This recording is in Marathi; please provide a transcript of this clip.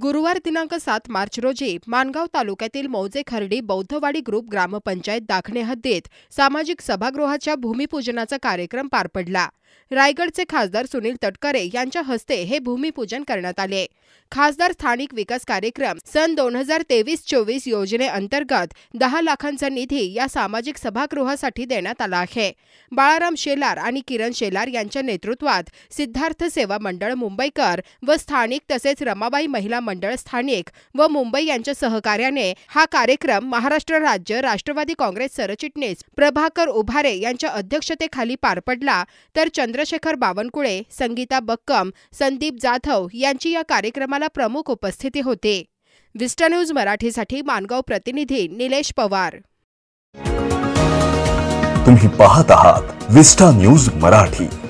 गुरुवार दिनांक सात मार्च रोजी मानगाव तालुक्यातील मौजे खर्डी बौद्धवाडी ग्रुप ग्रामपंचायत दाखणे हद्दीत सामाजिक सभागृहाच्या भूमिपूजनाचा कार्यक्रम पार पडला रायगडचे खासदार सुनील तटकरे यांच्या हस्ते हे भूमिपूजन करण्यात आले खासदार स्थानिक विकास कार्यक्रम सन दोन हजार तेवीस चोवीस योजनेअंतर्गत दहा लाखांचा निधी या सामाजिक सभागृहासाठी देण्यात आला आहे बाळाराम शेलार आणि किरण शेलार यांच्या नेतृत्वात सिद्धार्थ सेवा मंडळ मुंबईकर व स्थानिक तसेच रमाबाई महिला मंडळ स्थानिक व मुंबई यांच्या सहकार्याने हा कार्यक्रम महाराष्ट्र राज्य राष्ट्रवादी काँग्रेस सरचिटणीस प्रभाकर उभारे यांच्या अध्यक्षतेखाली पार पडला तर चंद्रशेखर बावनकुळे संगीता बक्कम संदीप जाधव यांची या कार्यक्रमाला प्रमुख उपस्थिती होते विस्टा न्यूज मराठीसाठी मानगाव प्रतिनिधी निलेश पवार तुम्ही पाहत आहात विस्टा न्यूज मराठी